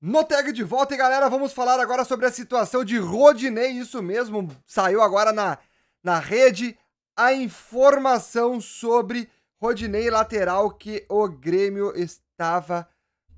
No tag de volta, e galera, vamos falar agora sobre a situação de Rodinei, isso mesmo, saiu agora na, na rede a informação sobre Rodinei lateral que o Grêmio estava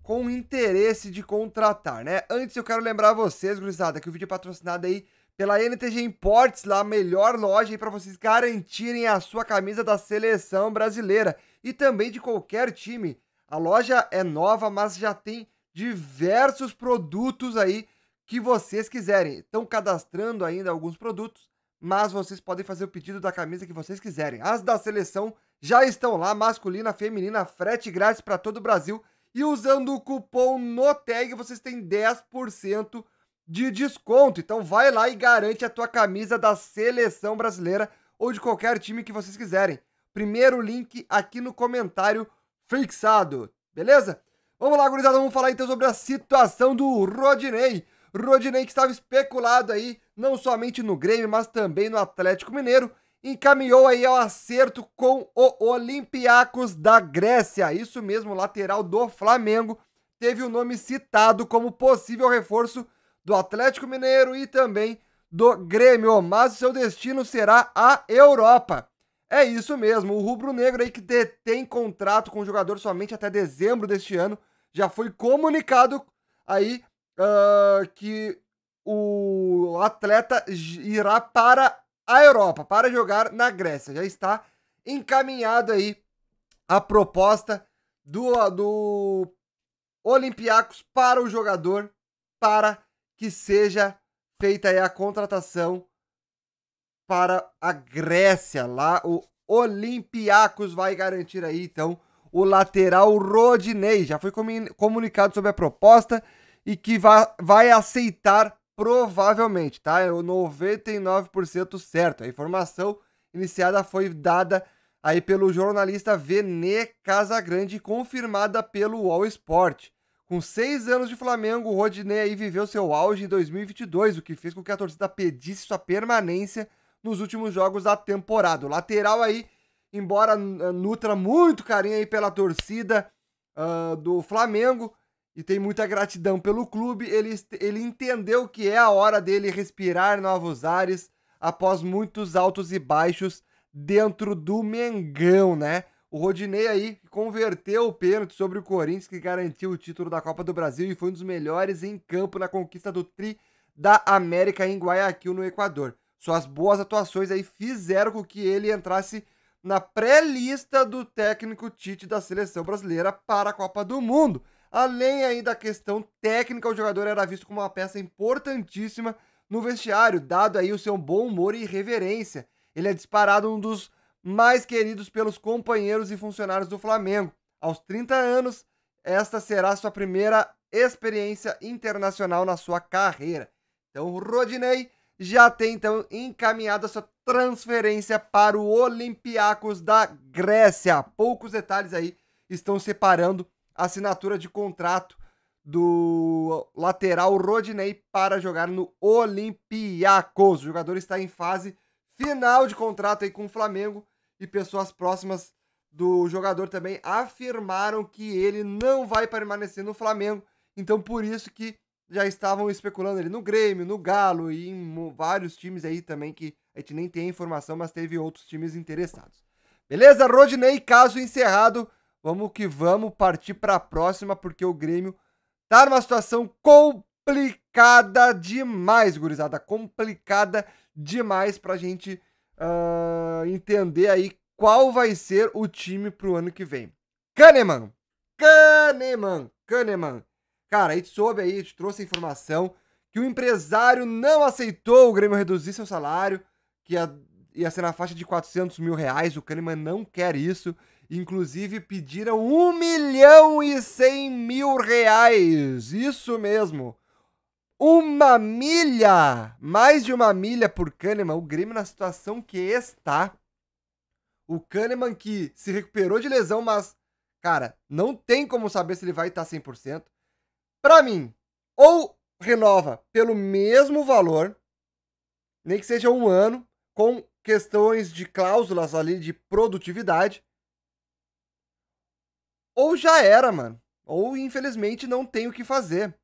com interesse de contratar, né? Antes eu quero lembrar vocês, gurizada, que o vídeo é patrocinado aí pela NTG Imports, lá a melhor loja aí para vocês garantirem a sua camisa da seleção brasileira e também de qualquer time. A loja é nova, mas já tem diversos produtos aí que vocês quiserem. Estão cadastrando ainda alguns produtos, mas vocês podem fazer o pedido da camisa que vocês quiserem. As da seleção já estão lá, masculina, feminina, frete grátis para todo o Brasil. E usando o cupom NOTEG, vocês têm 10% de desconto. Então vai lá e garante a tua camisa da seleção brasileira ou de qualquer time que vocês quiserem. Primeiro link aqui no comentário fixado, beleza? Vamos lá, gurizada, vamos falar então sobre a situação do Rodinei. Rodinei que estava especulado aí, não somente no Grêmio, mas também no Atlético Mineiro, encaminhou aí ao acerto com o Olympiacos da Grécia. Isso mesmo, lateral do Flamengo teve o nome citado como possível reforço do Atlético Mineiro e também do Grêmio, mas seu destino será a Europa. É isso mesmo, o rubro-negro aí que detém contrato com o jogador somente até dezembro deste ano já foi comunicado aí uh, que o atleta irá para a Europa, para jogar na Grécia. Já está encaminhado aí a proposta do, ah, do Olympiacos para o jogador, para que seja feita aí a contratação para a Grécia. Lá o Olympiacos vai garantir aí, então, o lateral Rodinei. Já foi comunicado sobre a proposta e que vai aceitar provavelmente, tá? É o 99% certo. A informação iniciada foi dada aí pelo jornalista Vene Casagrande e confirmada pelo All Sport. Com seis anos de Flamengo, o Rodinei aí viveu seu auge em 2022, o que fez com que a torcida pedisse sua permanência nos últimos jogos da temporada. O lateral aí embora eh, nutra muito carinho aí pela torcida uh, do Flamengo e tem muita gratidão pelo clube, ele, ele entendeu que é a hora dele respirar novos ares após muitos altos e baixos dentro do Mengão, né? O Rodinei aí converteu o pênalti sobre o Corinthians, que garantiu o título da Copa do Brasil e foi um dos melhores em campo na conquista do Tri da América em Guayaquil, no Equador. Suas boas atuações aí fizeram com que ele entrasse na pré-lista do técnico Tite da seleção brasileira para a Copa do Mundo. Além aí da questão técnica, o jogador era visto como uma peça importantíssima no vestiário, dado aí o seu bom humor e reverência. Ele é disparado um dos mais queridos pelos companheiros e funcionários do Flamengo. Aos 30 anos, esta será sua primeira experiência internacional na sua carreira. Então, Rodinei já tem então encaminhado essa transferência para o Olympiacos da Grécia. Poucos detalhes aí estão separando a assinatura de contrato do lateral Rodinei para jogar no Olympiacos. O jogador está em fase final de contrato aí com o Flamengo e pessoas próximas do jogador também afirmaram que ele não vai permanecer no Flamengo. Então por isso que já estavam especulando ele no Grêmio, no Galo e em vários times aí também que a gente nem tem informação, mas teve outros times interessados. Beleza, Rodinei, caso encerrado. Vamos que vamos partir para a próxima, porque o Grêmio tá numa situação complicada demais, gurizada. Complicada demais para a gente uh, entender aí qual vai ser o time pro ano que vem. Kahneman! Kahneman! Kahneman! Cara, a gente soube aí, a gente trouxe a informação que o empresário não aceitou o Grêmio reduzir seu salário, que ia, ia ser na faixa de 400 mil reais. O Kahneman não quer isso. Inclusive, pediram 1 milhão e 100 mil reais. Isso mesmo. Uma milha! Mais de uma milha por Kahneman. O Grêmio na situação que está. O Kahneman que se recuperou de lesão, mas, cara, não tem como saber se ele vai estar 100%. Para mim, ou renova pelo mesmo valor, nem que seja um ano, com questões de cláusulas ali de produtividade, ou já era, mano. Ou infelizmente não tem o que fazer.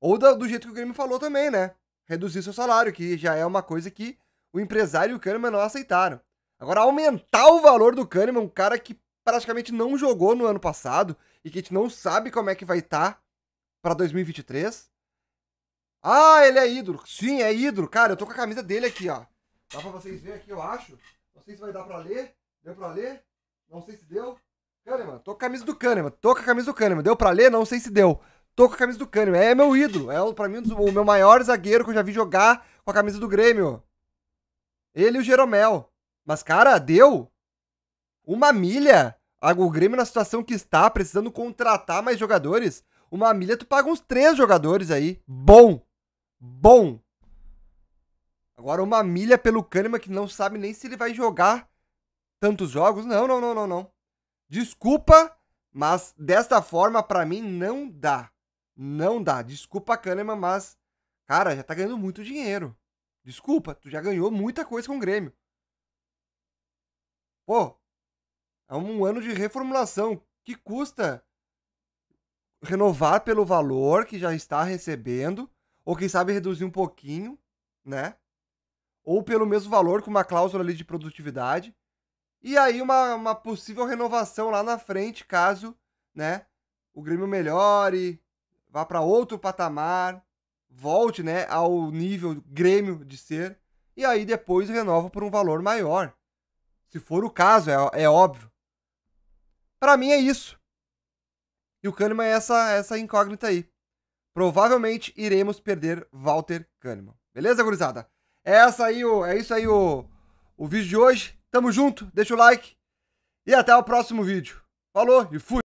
Ou do, do jeito que o Grêmio falou também, né? Reduzir seu salário, que já é uma coisa que o empresário e o Kahneman não aceitaram. Agora, aumentar o valor do Kahneman, um cara que praticamente não jogou no ano passado e que a gente não sabe como é que vai estar tá para 2023. Ah, ele é hidro. Sim, é hidro. Cara, eu tô com a camisa dele aqui, ó. Dá pra vocês verem aqui, eu acho. Não sei se vai dar pra ler. Deu pra ler? Não sei se deu. Kahneman, tô com a camisa do Kahneman. Tô com a camisa do Kahneman. Deu pra ler? Não sei se deu. Tô com a camisa do Kahneman. É meu ídolo. É, pra mim, o meu maior zagueiro que eu já vi jogar com a camisa do Grêmio. Ele e o Jeromel. Mas, cara, deu. Uma milha. O Grêmio, na situação que está, precisando contratar mais jogadores, uma milha, tu paga uns três jogadores aí. Bom. Bom. Agora uma milha pelo Kahneman que não sabe nem se ele vai jogar tantos jogos. Não, não, não, não, não. Desculpa, mas desta forma para mim não dá. Não dá. Desculpa, Kahneman, mas cara, já tá ganhando muito dinheiro. Desculpa, tu já ganhou muita coisa com o Grêmio. Pô, é um ano de reformulação que custa renovar pelo valor que já está recebendo, ou quem sabe reduzir um pouquinho, né? Ou pelo mesmo valor, com uma cláusula ali de produtividade. E aí uma, uma possível renovação lá na frente, caso né, o Grêmio melhore, vá para outro patamar, volte né, ao nível Grêmio de ser, e aí depois renova por um valor maior. Se for o caso, é, é óbvio. Para mim é isso. E o Kahneman é essa, essa incógnita aí. Provavelmente iremos perder Walter Kahneman. Beleza, gurizada? É, essa aí, o, é isso aí o, o vídeo de hoje. Tamo junto, deixa o like e até o próximo vídeo. Falou e fui!